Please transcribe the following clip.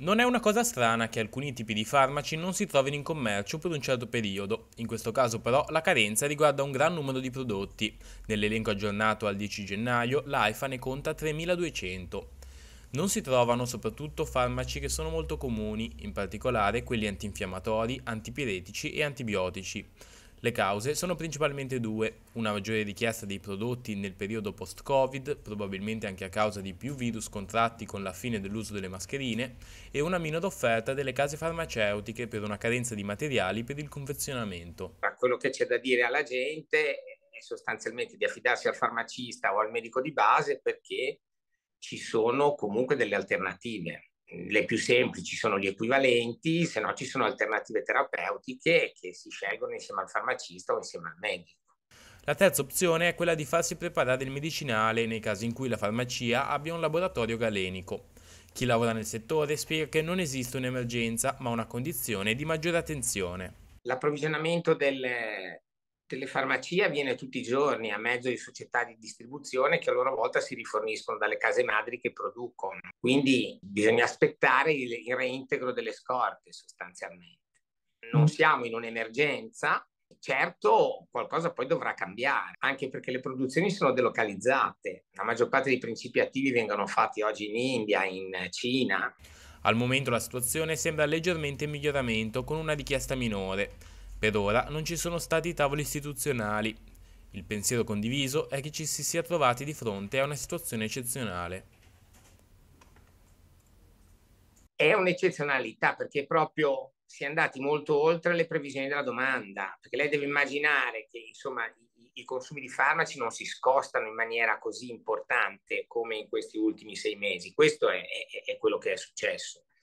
Non è una cosa strana che alcuni tipi di farmaci non si trovino in commercio per un certo periodo, in questo caso però la carenza riguarda un gran numero di prodotti. Nell'elenco aggiornato al 10 gennaio l'AIFA ne conta 3200. Non si trovano soprattutto farmaci che sono molto comuni, in particolare quelli antinfiammatori, antipiretici e antibiotici. Le cause sono principalmente due, una maggiore richiesta dei prodotti nel periodo post-Covid, probabilmente anche a causa di più virus contratti con la fine dell'uso delle mascherine, e una minore offerta delle case farmaceutiche per una carenza di materiali per il confezionamento. Ma quello che c'è da dire alla gente è sostanzialmente di affidarsi al farmacista o al medico di base perché ci sono comunque delle alternative. Ehm, le più semplici sono gli equivalenti, se no ci sono alternative terapeutiche che si scelgono insieme al farmacista o insieme al medico. La terza opzione è quella di farsi preparare il medicinale nei casi in cui la farmacia abbia un laboratorio galenico. Chi lavora nel settore spiega che non esiste un'emergenza, ma una condizione di maggiore attenzione. L'approvvigionamento del, telefarmacia viene tutti i giorni a mezzo di società di distribuzione che a loro volta si riforniscono dalle case madri che producono. Quindi bisogna aspettare il, il reintegro delle scorte sostanzialmente. Non mm. siamo in un'emergenza, certo qualcosa poi dovrà cambiare, anche perché le produzioni sono delocalizzate. La maggior parte dei principi attivi vengono fatti oggi in India, in Cina. Al momento la situazione sembra leggermente in miglioramento con una richiesta minore. Per ora non ci sono stati tavoli istituzionali. Il pensiero condiviso è che ci si sia trovati di fronte a una situazione eccezionale. È un'eccezionalità perché proprio si è andati molto oltre le previsioni della domanda, perché lei deve immaginare che insomma, i, i, consumi di farmaci non si scostano in maniera così importante come in questi ultimi sei mesi. Questo è, è, è quello che è successo.